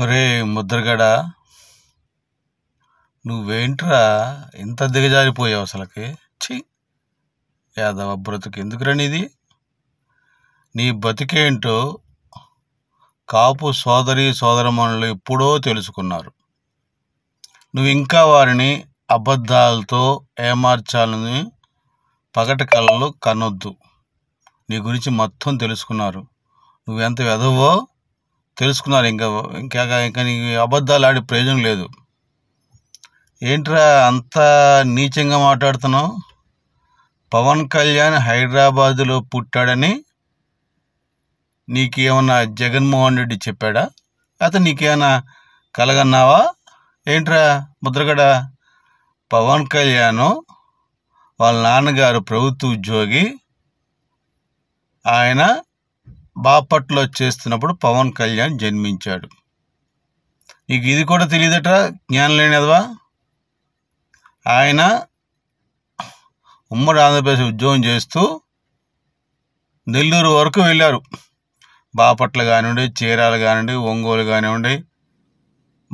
ఒరే ముద్రగడ నువ్వేంట్రా ఇంత దిగజారిపోయావు అసలకి చి యాదవ బ్రతుకు ఎందుకు రనిది నీ బతికేంటో కాపు సోదరి సోదరమణులు ఎప్పుడో తెలుసుకున్నారు నువ్వు ఇంకా వారిని అబద్ధాలతో ఏమార్చాలని పగటి కళ్ళలో కనొద్దు నీ గురించి మొత్తం తెలుసుకున్నారు నువ్వెంత వెదవో తెలుసుకున్నారు ఇంకా ఇంకా ఇంకా నీకు అబద్ధాలు ఆడి ప్రయోజనం లేదు ఏంట్రా అంత నీచంగా మాట్లాడుతున్నావు పవన్ కళ్యాణ్ హైదరాబాదులో పుట్టాడని నీకేమన్నా జగన్మోహన్ రెడ్డి చెప్పాడా అతను నీకేమైనా కలగన్నావా ఏంట్రా ముద్రగడ పవన్ కళ్యాణ్ వాళ్ళ నాన్నగారు ప్రభుత్వ ఉద్యోగి ఆయన బాపట్లో చేస్తున్నప్పుడు పవన్ కళ్యాణ్ జన్మించాడు నీకు ఇది కూడా తెలియదట జ్ఞానం అదవా ఆయన ఉమ్మడి ఆంధ్రప్రదేశ్ ఉద్యోగం చేస్తూ నెల్లూరు వరకు వెళ్ళారు బాపట్ల కానివ్వండి చీరాలు కానివ్వండి ఒంగోలు కానివ్వండి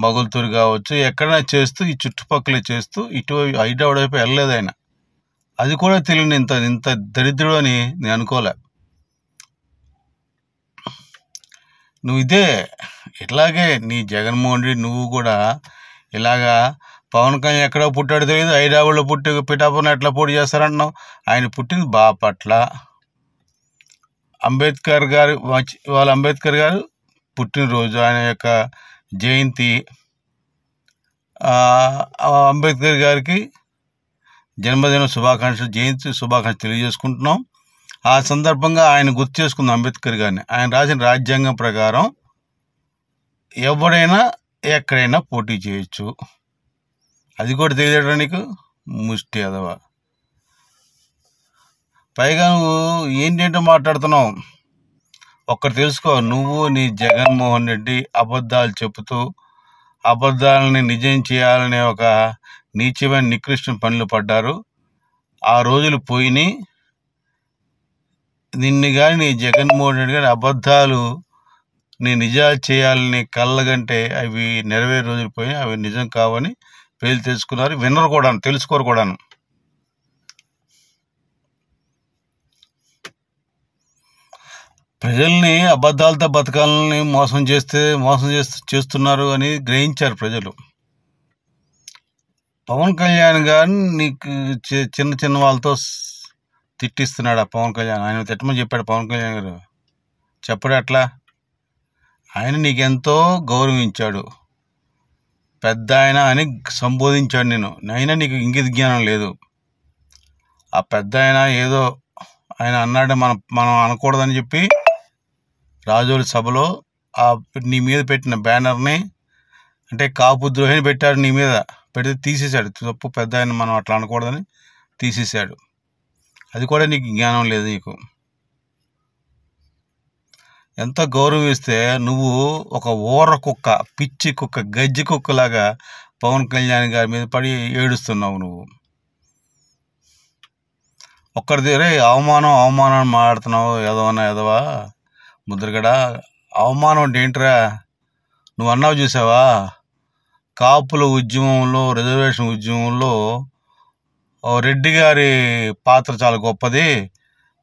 మగులుతూరు కావచ్చు ఎక్కడైనా చేస్తూ ఈ చుట్టుపక్కల చేస్తూ ఇటువైపు హైదరాబాద్ వైపు వెళ్ళలేదు ఆయన అది కూడా తెలియని ఇంత ఇంత దరిద్రుడు అని నేను అనుకోలే నువ్వు ఇదే ఇట్లాగే నీ జగన్మోహన్ రెడ్డి నువ్వు కూడా ఇలాగా పవన్ కళ్యాణ్ ఎక్కడో పుట్టాడో తెలియదు హైదరాబాద్లో పుట్టి పిఠాపురం ఎట్లా పోటీ చేస్తారంటున్నావు ఆయన పుట్టింది బాపట్ల అంబేద్కర్ గారు వాళ్ళ అంబేద్కర్ గారు పుట్టినరోజు ఆయన యొక్క జయంతి అంబేద్కర్ గారికి జన్మదిన శుభాకాంక్షలు జయంతి శుభాకాంక్షలు తెలియజేసుకుంటున్నాం ఆ సందర్భంగా ఆయన గుర్తు చేసుకుంది అంబేద్కర్ గారిని ఆయన రాసిన రాజ్యాంగం ప్రకారం ఎవడైనా ఎక్కడైనా పోటీ చేయొచ్చు అది కూడా తెలియడానికి ముష్టి అదవా పైగా నువ్వు ఏంటంటే మాట్లాడుతున్నావు ఒక్కటి తెలుసుకో నువ్వు నీ జగన్మోహన్ రెడ్డి అబద్ధాలు చెబుతూ అబద్ధాలని నిజం చేయాలనే ఒక నీచమైన నికృష్ణ పనులు పడ్డారు ఆ రోజులు పోయినాయి నిన్ను కానీ జగన్మోహన్ రెడ్డి గారి అబద్ధాలు నీ నిజాలు చేయాలని కళ్ళగంటే అవి నెరవేరు రోజులు పోయి అవి నిజం కావని పేరు తెలుసుకున్నారు వినరు కూడాను తెలుసుకోరు కూడాను ప్రజల్ని అబద్ధాలతో బతకాలని మోసం చేస్తే మోసం చేస్తూ చేస్తున్నారు అని గ్రహించారు ప్రజలు పవన్ కళ్యాణ్ గారిని నీకు చిన్న చిన్న వాళ్ళతో తిట్టిస్తున్నాడు ఆ పవన్ కళ్యాణ్ ఆయన తిట్టమని చెప్పాడు పవన్ కళ్యాణ్ గారు చెప్పడు అట్లా ఆయన నీకెంతో గౌరవించాడు పెద్ద ఆయన అని సంబోధించాడు నేను నైనా నీకు ఇంగిత జ్ఞానం లేదు ఆ పెద్ద ఆయన ఏదో ఆయన అన్నాడు మనం మనం అనకూడదని చెప్పి రాజోలి సభలో ఆ నీ మీద పెట్టిన బ్యానర్ని అంటే కాపు ద్రోహిని పెట్టాడు నీ మీద పెడితే తీసేశాడు తప్పు పెద్ద ఆయన మనం అట్లా అనకూడదని తీసేశాడు అది కూడా నీకు జ్ఞానం లేదు నీకు ఎంత గౌరవిస్తే నువ్వు ఒక ఊర కుక్క పిచ్చి కుక్క గజ్జి కుక్కలాగా పవన్ కళ్యాణ్ గారి మీద పడి ఏడుస్తున్నావు నువ్వు ఒక్కడి దగ్గర అవమానం అవమానం మాట్లాడుతున్నావు ఏదోనా ఏదవా ముద్రగడ అవమానం అంటే ఏంటరా నువ్వు అన్నావు చూసావా కాపుల ఉద్యమంలో రిజర్వేషన్ ఉద్యమంలో రెడ్డి గారి పాత్ర చాలా గొప్పది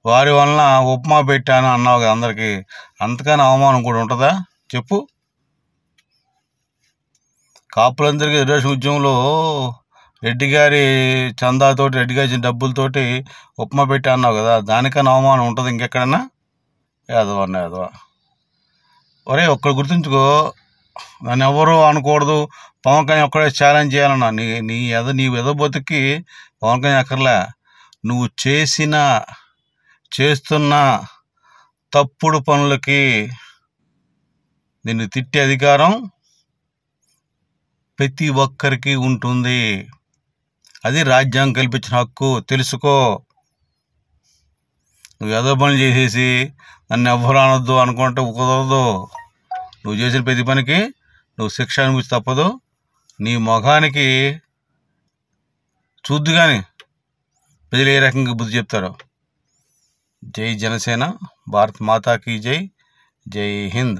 వారి వలన ఉప్మా పెట్టాను అన్నావు కదా అందరికీ అంతకని అవమానం కూడా ఉంటుందా చెప్పు కాపులందరికీ రిజర్వేషన్ ఉద్యమంలో రెడ్డి గారి చందాతోటి రెడ్డి గారి డబ్బులతోటి ఉప్మా పెట్టి అన్నావు కదా దానికన్నా అవమానం ఉంటుంది ఇంకెక్కడన్నా యాదవ అన్న యాదవ ఒరే ఒక్కడు గుర్తుంచుకో నన్ను ఎవరు అనుకూడదు పవన్ కళ్యాణ్ ఒక్కడే ఛాలెంజ్ చేయాలన్నా నీ నీ ఎద నీ ఎద బతుకి పవన్ కళ్యాణ్ అక్కర్లే నువ్వు చేసిన చేస్తున్న తప్పుడు పనులకి నిన్ను తిట్టే అధికారం ప్రతి ఒక్కరికి ఉంటుంది అది రాజ్యాంగం కల్పించిన హక్కు తెలుసుకో నువ్వు ఎదో పనులు చేసేసి నన్ను ఎవ్వరు అనొద్దు అనుకుంటే కుదరదు నువ్వు చేసిన ప్రతి పనికి నువ్వు శిక్ష అనుభవించి తప్పదు నీ మొఖానికి చూద్దు కానీ ప్రజలు ఏ రకంగా బుద్ధి చెప్తారో జై జనసేన భారత్ మాతాకి జై జై హింద్